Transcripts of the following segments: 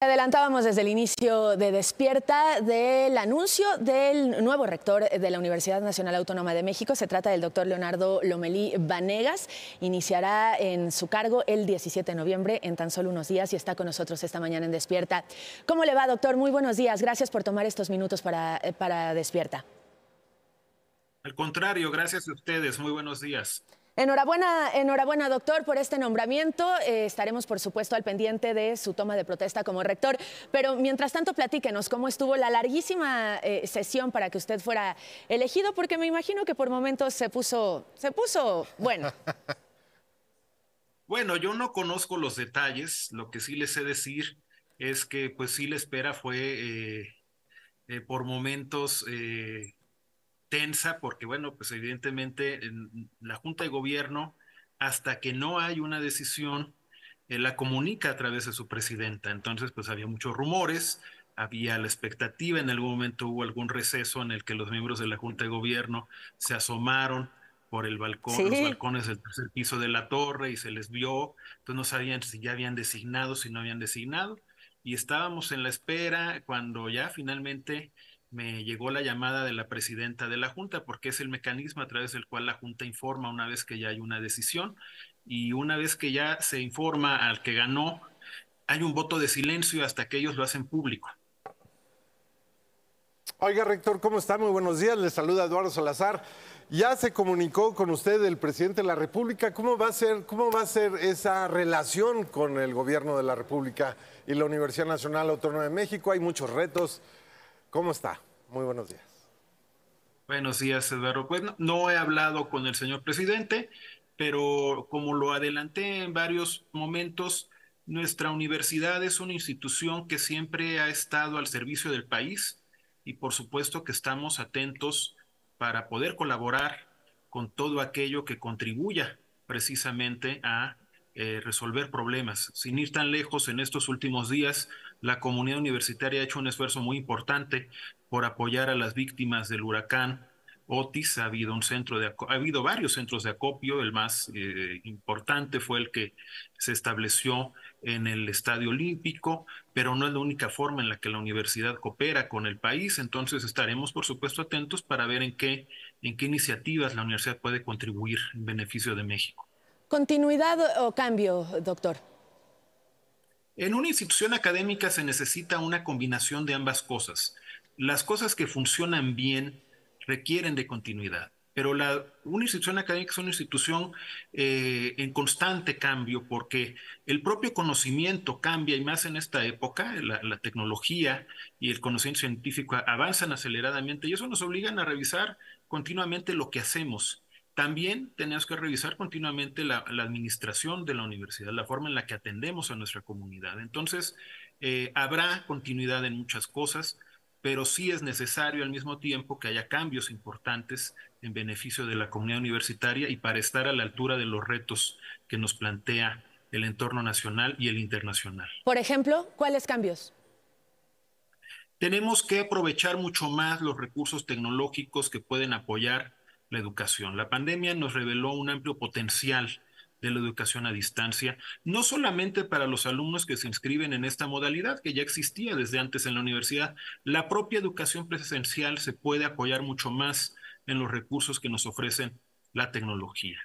Adelantábamos desde el inicio de Despierta del anuncio del nuevo rector de la Universidad Nacional Autónoma de México. Se trata del doctor Leonardo Lomelí Vanegas. Iniciará en su cargo el 17 de noviembre, en tan solo unos días, y está con nosotros esta mañana en Despierta. ¿Cómo le va, doctor? Muy buenos días. Gracias por tomar estos minutos para, eh, para Despierta. Al contrario, gracias a ustedes. Muy buenos días. Enhorabuena, enhorabuena, doctor, por este nombramiento. Eh, estaremos, por supuesto, al pendiente de su toma de protesta como rector. Pero mientras tanto, platíquenos cómo estuvo la larguísima eh, sesión para que usted fuera elegido, porque me imagino que por momentos se puso, se puso, bueno. bueno, yo no conozco los detalles. Lo que sí les sé decir es que, pues sí, la espera fue eh, por momentos tensa porque, bueno, pues evidentemente la Junta de Gobierno, hasta que no hay una decisión, eh, la comunica a través de su presidenta. Entonces, pues había muchos rumores, había la expectativa, en algún momento hubo algún receso en el que los miembros de la Junta de Gobierno se asomaron por el balcón, los balcones del tercer piso de la torre y se les vio, entonces no sabían si ya habían designado, si no habían designado, y estábamos en la espera cuando ya finalmente me llegó la llamada de la presidenta de la Junta, porque es el mecanismo a través del cual la Junta informa una vez que ya hay una decisión y una vez que ya se informa al que ganó, hay un voto de silencio hasta que ellos lo hacen público. Oiga, rector, ¿cómo está? Muy buenos días. Le saluda Eduardo Salazar. Ya se comunicó con usted el presidente de la República. ¿Cómo va a ser, cómo va a ser esa relación con el gobierno de la República y la Universidad Nacional Autónoma de México? Hay muchos retos, ¿Cómo está? Muy buenos días. Buenos días, Eduardo. Bueno, pues no, he hablado con el señor presidente, pero como lo adelanté en varios momentos, nuestra universidad es una institución que siempre ha estado al servicio del país y por supuesto que estamos atentos para poder colaborar con todo aquello que contribuya precisamente a eh, resolver problemas. Sin ir tan lejos, en estos últimos días la comunidad universitaria ha hecho un esfuerzo muy importante por apoyar a las víctimas del huracán Otis. Ha habido, un centro ha habido varios centros de acopio. El más eh, importante fue el que se estableció en el Estadio Olímpico, pero no es la única forma en la que la universidad coopera con el país. Entonces estaremos, por supuesto, atentos para ver en qué iniciativas la universidad puede contribuir en beneficio de México. ¿Continuidad o cambio, doctor? En una institución académica se necesita una combinación de ambas cosas. Las cosas que funcionan bien requieren de continuidad, pero la, una institución académica es una institución eh, en constante cambio porque el propio conocimiento cambia y más en esta época, la, tecnología y el conocimiento científico avanzan aceleradamente y eso nos obliga a revisar continuamente lo que hacemos también tenemos que revisar continuamente la, administración de la universidad, la forma en la que atendemos a nuestra comunidad. Entonces, eh, habrá continuidad en muchas cosas, pero sí es necesario al mismo tiempo que haya cambios importantes en beneficio de la comunidad universitaria y para estar a la altura de los retos que nos plantea el entorno nacional y el internacional. Por ejemplo, ¿cuáles cambios? Tenemos que aprovechar mucho más los recursos tecnológicos que pueden apoyar la educación. La pandemia nos reveló un amplio potencial de la educación a distancia, no solamente para los alumnos que se inscriben en esta modalidad que ya existía desde antes en la universidad, la propia educación presencial se puede apoyar mucho más en los recursos que nos ofrecen la tecnología.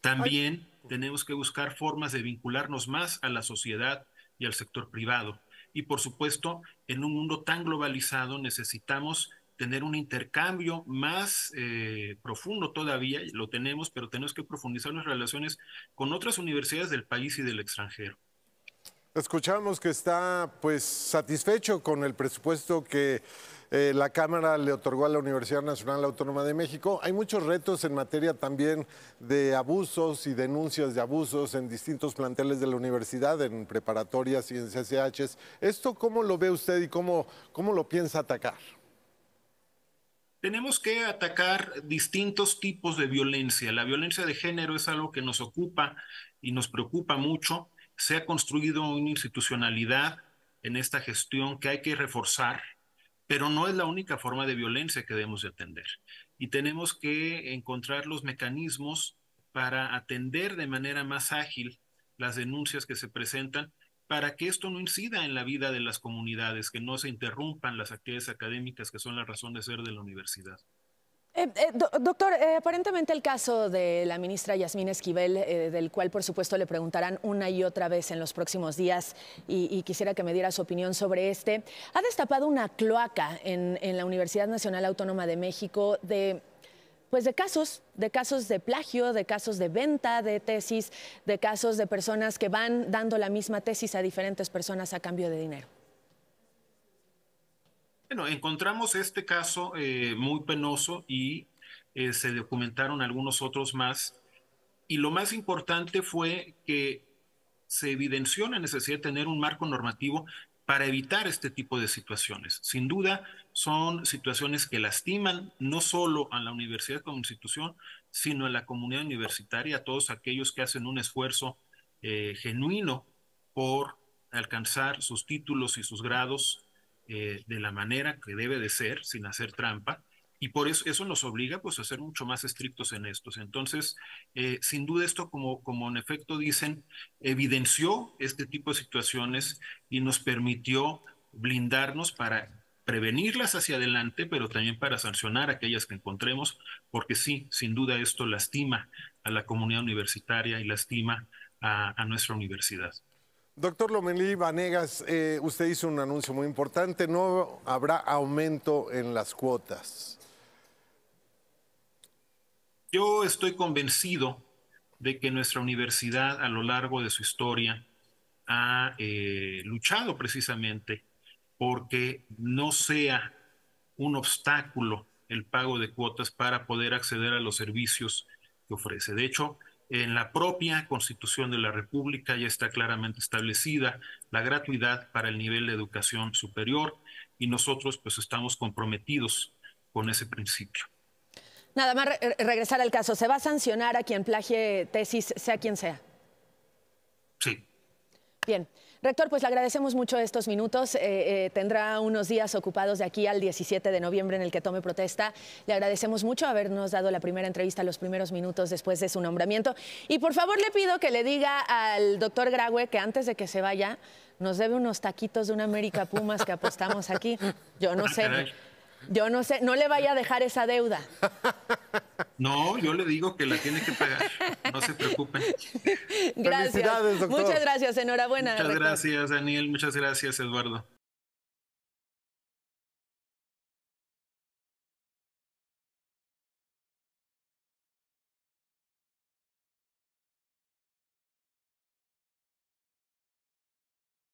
También tenemos que buscar formas de vincularnos más a la sociedad y al sector privado. Y por supuesto, en un mundo tan globalizado necesitamos tener un intercambio más eh, profundo todavía, lo tenemos, pero tenemos que profundizar las relaciones con otras universidades del país y del extranjero. Escuchamos que está pues satisfecho con el presupuesto que eh, la Cámara le otorgó a la Universidad Nacional Autónoma de México. Hay muchos retos en materia también de abusos y denuncias de abusos en distintos planteles de la universidad, en preparatorias y en CCHs. ¿Esto cómo lo ve usted y cómo, cómo lo piensa atacar? Tenemos que atacar distintos tipos de violencia. La violencia de género es algo que nos ocupa y nos preocupa mucho. Se ha construido una institucionalidad en esta gestión que hay que reforzar, pero no es la única forma de violencia que debemos de atender. Y tenemos que encontrar los mecanismos para atender de manera más ágil las denuncias que se presentan para que esto no incida en la vida de las comunidades, que no se interrumpan las actividades académicas que son la razón de ser de la universidad. Eh, eh, doctor, eh, aparentemente el caso de la ministra Yasmín Esquivel, del cual por supuesto le preguntarán una y otra vez en los próximos días, y, quisiera que me diera su opinión sobre este, ha destapado una cloaca en la Universidad Nacional Autónoma de México de pues de casos, de casos de plagio, de casos de venta de tesis, de casos de personas que van dando la misma tesis a diferentes personas a cambio de dinero. Bueno, encontramos este caso eh, muy penoso y eh, se documentaron algunos otros más. Y lo más importante fue que se evidenció la necesidad de tener un marco normativo para evitar este tipo de situaciones. Sin duda, son situaciones que lastiman no solo a la universidad como institución, sino a la comunidad universitaria, a todos aquellos que hacen un esfuerzo eh, genuino por alcanzar sus títulos y sus grados eh, de la manera que debe de ser, sin hacer trampa, y por eso eso nos obliga pues a ser mucho más estrictos en estos. Entonces, eh, sin duda esto, como, como en efecto dicen, evidenció este tipo de situaciones y nos permitió blindarnos para prevenirlas hacia adelante, pero también para sancionar aquellas que encontremos, porque sí, sin duda esto lastima a la comunidad universitaria y lastima a, nuestra universidad. Doctor Lomelí Vanegas, eh, usted hizo un anuncio muy importante, no habrá aumento en las cuotas. Yo estoy convencido de que nuestra universidad a lo largo de su historia ha eh, luchado precisamente porque no sea un obstáculo el pago de cuotas para poder acceder a los servicios que ofrece. De hecho, en la propia Constitución de la República ya está claramente establecida la gratuidad para el nivel de educación superior y nosotros pues estamos comprometidos con ese principio. Nada más regresar al caso. ¿Se va a sancionar a quien plagie tesis, sea quien sea? Sí. Bien. Rector, pues le agradecemos mucho estos minutos. Eh, eh, tendrá unos días ocupados de aquí al 17 de noviembre en el que tome protesta. Le agradecemos mucho habernos dado la primera entrevista, los primeros minutos después de su nombramiento. Y por favor le pido que le diga al doctor Graue que antes de que se vaya nos debe unos taquitos de una América Pumas que apostamos aquí. Yo no ah, sé. Yo no sé, no le vaya a dejar esa deuda. No, yo le digo que la tiene que pagar. No se preocupen. Gracias. Muchas gracias, enhorabuena. Muchas gracias, Daniel. Muchas gracias, Eduardo.